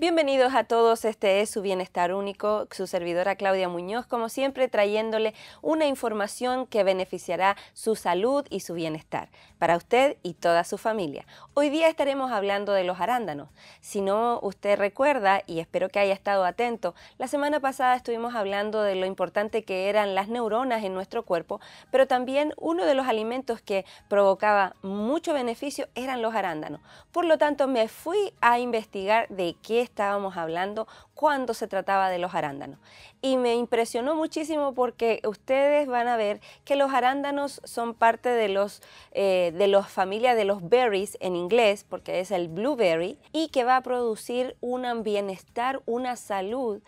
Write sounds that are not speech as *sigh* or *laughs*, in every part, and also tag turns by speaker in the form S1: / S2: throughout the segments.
S1: Bienvenidos a todos, este es su Bienestar Único, su servidora Claudia Muñoz, como siempre trayéndole una información que beneficiará su salud y su bienestar para usted y toda su familia. Hoy día estaremos hablando de los arándanos. Si no usted recuerda, y espero que haya estado atento, la semana pasada estuvimos hablando de lo importante que eran las neuronas en nuestro cuerpo, pero también uno de los alimentos que provocaba mucho beneficio eran los arándanos. Por lo tanto, me fui a investigar de qué estábamos hablando cuando se trataba de los arándanos. Y me impresionó muchísimo porque ustedes van a ver que los arándanos son parte de los eh, de la familia de los berries en inglés, porque es el blueberry, y que va a producir un bienestar, una salud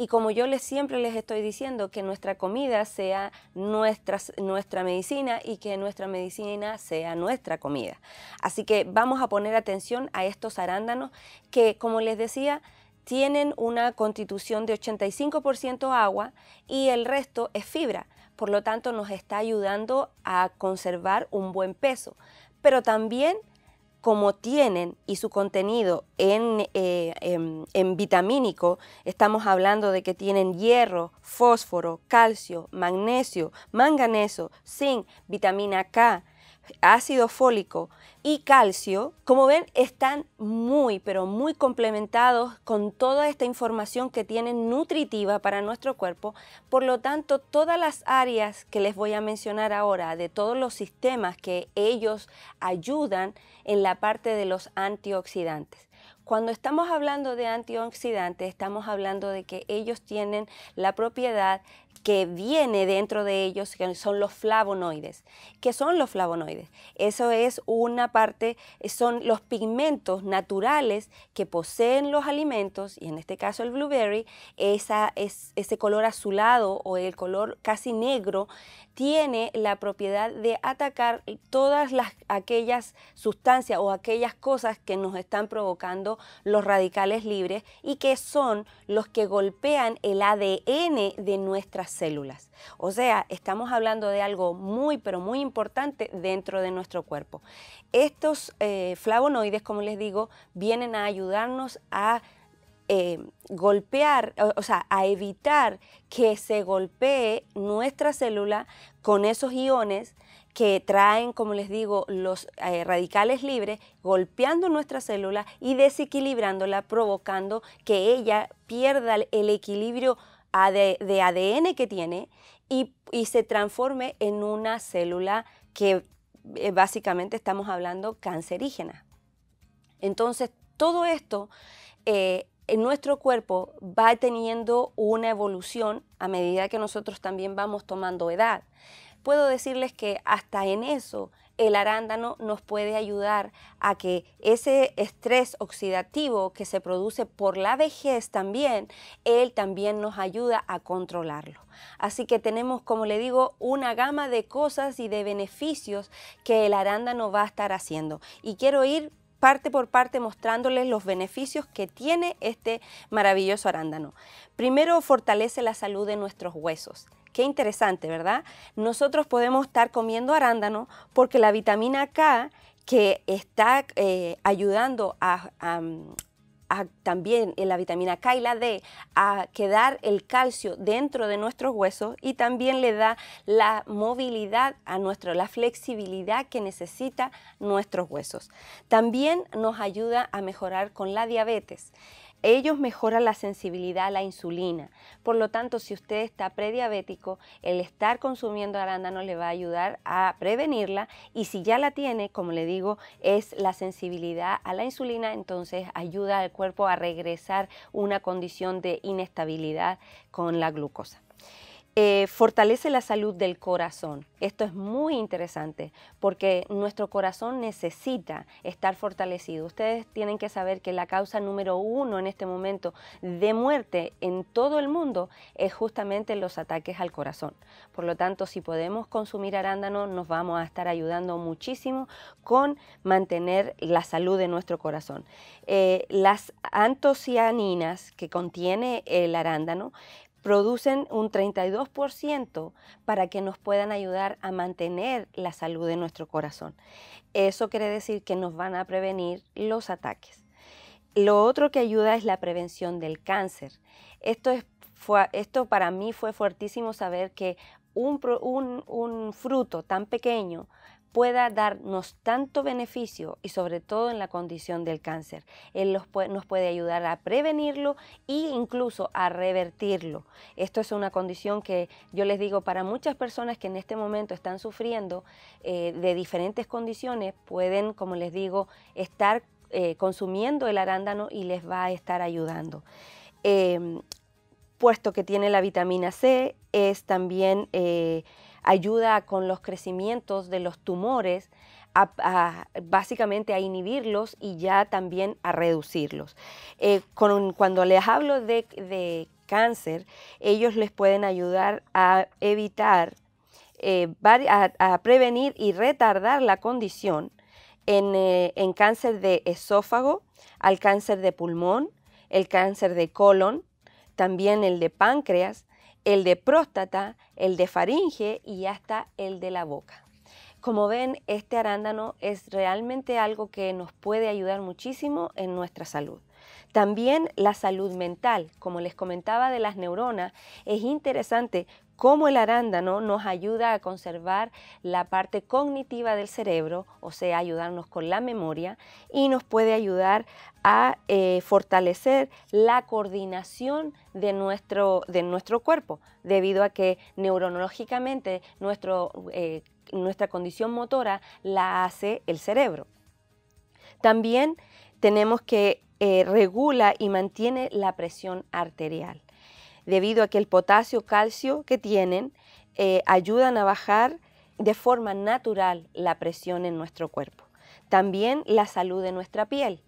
S1: y como yo les, siempre les estoy diciendo, que nuestra comida sea nuestra, nuestra medicina y que nuestra medicina sea nuestra comida. Así que vamos a poner atención a estos arándanos que, como les decía, tienen una constitución de 85% agua y el resto es fibra. Por lo tanto, nos está ayudando a conservar un buen peso. Pero también como tienen y su contenido eh, em, en, vitamínico, estamos hablando de que tienen hierro, fósforo, calcio, magnesio, manganeso, zinc, vitamina K, ácido fólico y calcio, como ven, están muy, pero muy complementados con toda esta información que tienen nutritiva para nuestro cuerpo. Por lo tanto, todas las áreas que les voy a mencionar ahora, de todos los sistemas que ellos ayudan en la parte de los antioxidantes. Cuando estamos hablando de antioxidantes, estamos hablando de que ellos tienen la propiedad que viene dentro de ellos, son los flavonoides. ¿Qué son los flavonoides? Eso es una parte, eh, son los pigmentos naturales que poseen los alimentos, y en este caso el blueberry, esa, es, ese color azulado o el color casi negro, tiene la propiedad de atacar todas las, aquellas sustancias o aquellas cosas que nos están provocando los radicales libres y que son los que golpean el ADN de nuestras células. O sea, estamos hablando de algo muy, pero muy importante dentro de nuestro cuerpo. Estos eh, flavonoides, como les digo, vienen a ayudarnos a eh, golpear, o, sea, a evitar que se golpee nuestra célula con esos iones que traen, como les digo, los eh, radicales libres, golpeando nuestra célula y desequilibrándola, provocando que ella pierda el equilibrio de ADN que tiene y, se transforme en una célula que eh, básicamente estamos hablando cancerígena. Entonces, todo esto eh, en nuestro cuerpo va teniendo una evolución a medida que nosotros también vamos tomando edad. Puedo decirles que hasta en eso el arándano nos puede ayudar a que ese estrés oxidativo que se produce por la vejez también, él también nos ayuda a controlarlo. Así que tenemos, como le digo, una gama de cosas y de beneficios que el arándano va a estar haciendo. Y quiero ir parte por parte mostrándoles los beneficios que tiene este maravilloso arándano. Primero, fortalece la salud de nuestros huesos. Qué interesante, ¿verdad? Nosotros podemos estar comiendo arándano porque la vitamina K que está eh, ayudando a, también la vitamina K y la D a quedar el calcio dentro de nuestros huesos y también le da la movilidad a nuestro, la flexibilidad que necesita nuestros huesos. También nos ayuda a mejorar con la diabetes. Ellos mejoran la sensibilidad a la insulina. Por lo tanto, si usted está prediabético, el estar consumiendo arándanos le va a ayudar a prevenirla y si ya la tiene, como le digo, es la sensibilidad a la insulina, entonces ayuda al cuerpo a regresar una condición de inestabilidad con la glucosa. Eh, fortalece la salud del corazón. Esto es muy interesante porque nuestro corazón necesita estar fortalecido. Ustedes tienen que saber que la causa número uno en este momento de muerte en todo el mundo es justamente los ataques al corazón. Por lo tanto, si podemos consumir arándano, nos vamos a estar ayudando muchísimo con mantener la salud de nuestro corazón. Eh, las antocianinas que contiene el arándano producen un 32% para que nos puedan ayudar a mantener la salud de nuestro corazón. Eso quiere decir que nos van a prevenir los ataques. Lo otro que ayuda es la prevención del cáncer. Esto, esto para mí fue fuertísimo saber que un, un fruto tan pequeño pueda darnos tanto beneficio y sobre todo en la condición del cáncer. Él nos puede ayudar a prevenirlo e incluso a revertirlo. Esto es una condición que yo les digo para muchas personas que en este momento están sufriendo eh, de diferentes condiciones, pueden, como les digo, estar eh, consumiendo el arándano y les va a estar ayudando. Em, puesto que tiene la vitamina C, es también eh, ayuda con los crecimientos de los tumores, básicamente a inhibirlos y ya también a reducirlos. Eh, cuando les hablo de, cáncer, ellos les pueden ayudar a evitar, eh, a, prevenir y retardar la condición eh, en cáncer de esófago, al cáncer de pulmón, el cáncer de colon, también el de páncreas el de próstata, el de faringe y hasta el de la boca. Como ven, este arándano es realmente algo que nos puede ayudar muchísimo en nuestra salud. También la salud mental, como les comentaba de las neuronas, es interesante como el arándano nos ayuda a conservar la parte cognitiva del cerebro, o sea, ayudarnos con la memoria y nos puede ayudar a eh, fortalecer la coordinación de nuestro, cuerpo, debido a que neurológicamente eh, nuestra condición motora la hace el cerebro. También tenemos que eh, regula y mantiene la presión arterial debido a que el potasio, calcio que tienen eh, ayudan a bajar de forma natural la presión en nuestro cuerpo. También la salud de nuestra piel.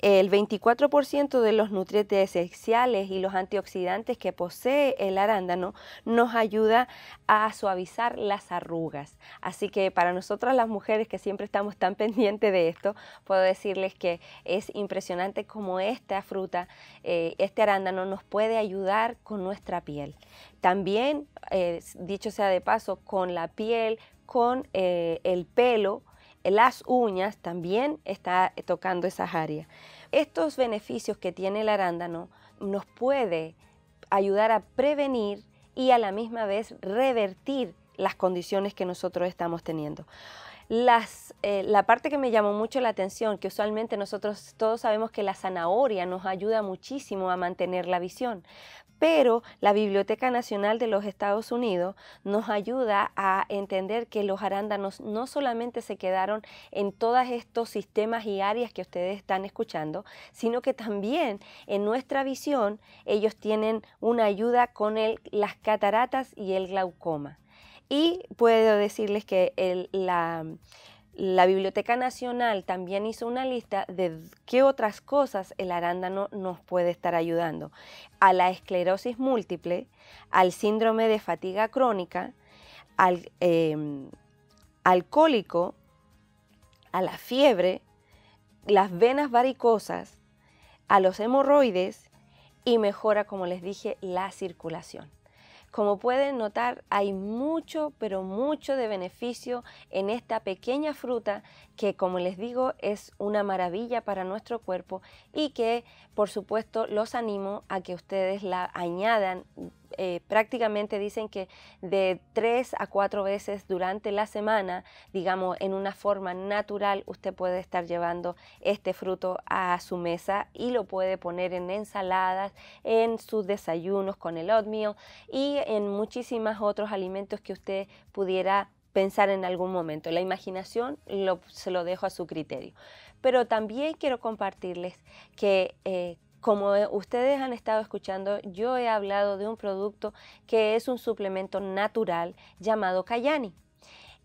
S1: El 24% de los nutrientes esenciales y los antioxidantes que posee el arándano nos ayuda a suavizar las arrugas. Así que para nosotras las mujeres que siempre estamos tan *laughs* pendientes de esto, puedo decirles que es impresionante cómo esta fruta, eh, este arándano, nos puede ayudar con nuestra piel. También, eh, dicho sea de paso, con la piel, con eh, el pelo, las uñas también está tocando esas áreas. Estos beneficios que tiene el arándano nos puede ayudar a prevenir y a la misma vez revertir las condiciones que nosotros estamos teniendo. Las, eh, la parte que me llamó mucho la atención, que usualmente nosotros todos sabemos que la zanahoria nos ayuda muchísimo a mantener la visión, pero la Biblioteca Nacional de los Estados Unidos nos ayuda a entender que los arándanos no solamente se quedaron en todos estos sistemas y áreas que ustedes están escuchando, sino que también en nuestra visión ellos tienen una ayuda con las cataratas y el glaucoma. Y puedo decirles que la, la Biblioteca Nacional también hizo una lista de qué otras cosas el arándano nos puede estar ayudando. A la esclerosis múltiple, al síndrome de fatiga crónica, al em, alcohólico, a la fiebre, las venas varicosas, a los hemorroides y mejora, como les dije, la circulación. Como pueden notar, hay mucho, pero mucho de beneficio en esta pequeña fruta que como les digo es una maravilla para nuestro cuerpo y que por supuesto los animo a que ustedes la añadan. Eh, prácticamente dicen que de tres a cuatro veces durante la semana, digamos en una forma natural, usted puede estar llevando este fruto a su mesa y lo puede poner en ensaladas, en sus desayunos con el oatmeal y en muchísimos otros alimentos que usted pudiera pensar en algún momento. La imaginación se lo dejo a su criterio. Pero también quiero compartirles que eh, como ustedes han estado escuchando, yo he hablado de un producto que es un suplemento natural llamado Cayani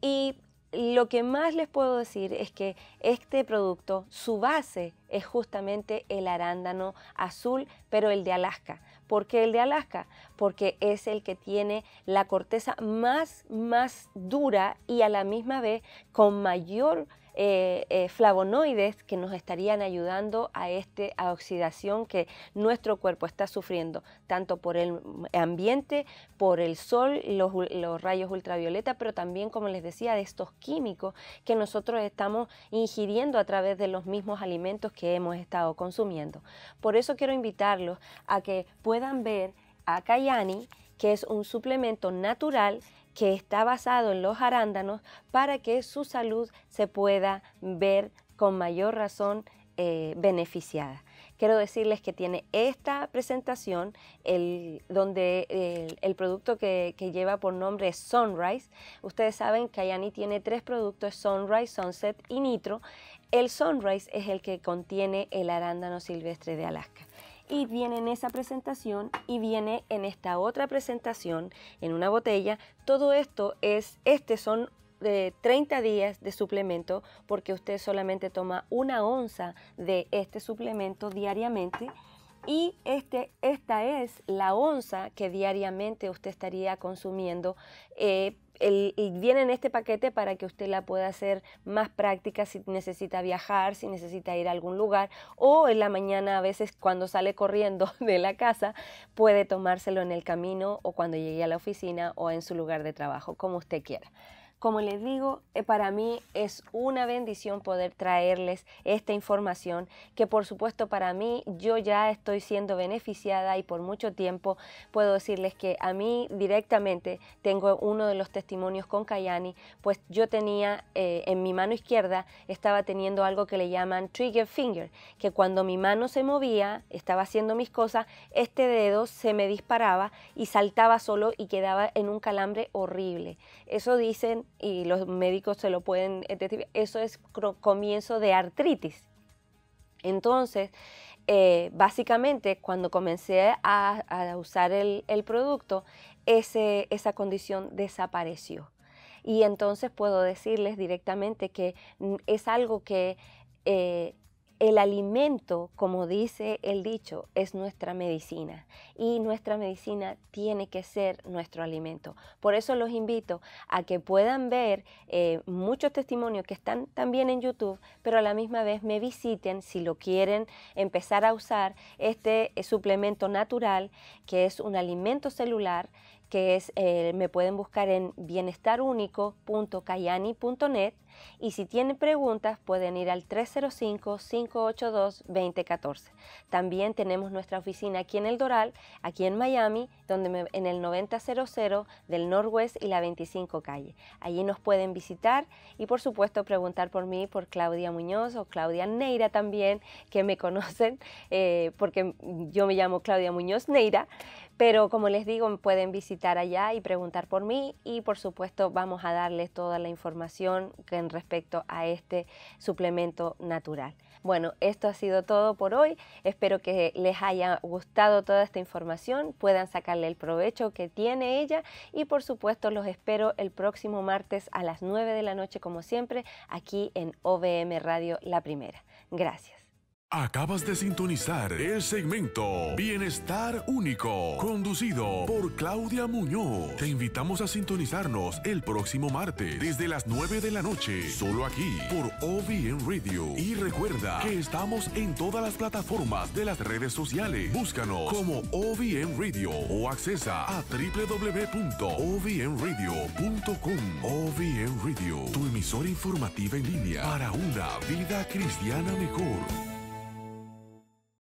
S1: Y lo que más les puedo decir es que este producto, su base es justamente el arándano azul, pero el de Alaska. ¿Por qué el de Alaska? Porque es el que tiene la corteza más, más dura y a la misma vez con mayor eh, eh, flavonoides que nos estarían ayudando a esta oxidación que nuestro cuerpo está sufriendo, tanto por el ambiente, por el sol, los, rayos ultravioleta, pero también, como les decía, de estos químicos que nosotros estamos ingiriendo a través de los mismos alimentos que hemos estado consumiendo. Por eso quiero invitarlos a que puedan ver a Cayani, que es un suplemento natural que está basado en los arándanos para que su salud se pueda ver con mayor razón eh, beneficiada. Quiero decirles que tiene esta presentación, el, donde el, producto que, que, lleva por nombre es Sunrise. Ustedes saben que Ayani tiene tres productos, Sunrise, Sunset y Nitro. El Sunrise es el que contiene el arándano silvestre de Alaska y viene en esa presentación y viene en esta otra presentación en una botella. Todo esto es, este son de eh, 30 días de suplemento porque usted solamente toma una onza de este suplemento diariamente y este, esta es la onza que diariamente usted estaría consumiendo eh, viene en este paquete para que usted la pueda hacer más práctica si necesita viajar, si necesita ir a algún lugar o en la mañana a veces cuando sale corriendo *laughs* de la casa puede tomárselo en el camino o cuando llegue a la oficina o en su lugar de trabajo, como usted quiera. Como les digo, eh, para mí es una bendición poder traerles esta información que por supuesto para mí yo ya estoy siendo beneficiada y por mucho tiempo puedo decirles que a mí directamente tengo uno de los testimonios con Kayani, pues yo tenía eh, en mi mano izquierda estaba teniendo algo que le llaman trigger finger, que cuando mi mano se movía, estaba haciendo mis cosas, este dedo se me disparaba y saltaba solo y quedaba en un calambre horrible. Eso dicen y los médicos se lo pueden eh, detectar, eso es comienzo de artritis. Entonces, eh, básicamente cuando comencé a, usar el, producto, esa condición desapareció. Y entonces puedo decirles directamente que es algo que eh, el alimento, como dice el dicho, es nuestra medicina y nuestra medicina tiene que ser nuestro alimento. Por eso los invito a que puedan ver eh, muchos testimonios que están también en YouTube, pero a la misma vez me visiten si lo quieren empezar a usar este eh, suplemento natural que es un alimento celular que es, eh, me pueden buscar en bienestarunico.cayani.net y si tienen preguntas pueden ir al 305-582-2014. También tenemos nuestra oficina aquí en El Doral, aquí en Miami, donde en el 9000 del Norwest y la 25 calle. Allí nos pueden visitar y por supuesto preguntar por mí, por Claudia Muñoz o Claudia Neira también, que me *laughs* conocen, eh, porque yo me llamo Claudia Muñoz Neira, pero como les digo, pueden visitar allá y preguntar por mí y por supuesto vamos a darles toda la información que respecto a este suplemento natural. Bueno, esto ha sido todo por hoy. Espero que les haya gustado toda esta información, puedan sacarle el provecho que tiene ella y por supuesto los espero el próximo martes a las 9 de la noche como siempre aquí en OBM Radio La Primera. Gracias. Acabas de sintonizar el segmento Bienestar Único, conducido por Claudia Muñoz. Te invitamos a sintonizarnos el próximo martes desde las 9 de la noche, solo aquí por OBN Radio. Y recuerda que estamos en todas las plataformas de las redes sociales. Búscanos como OBN Radio o accesa a www.ovnradio.com. OBN Radio, tu emisora informativa en línea para una vida cristiana mejor.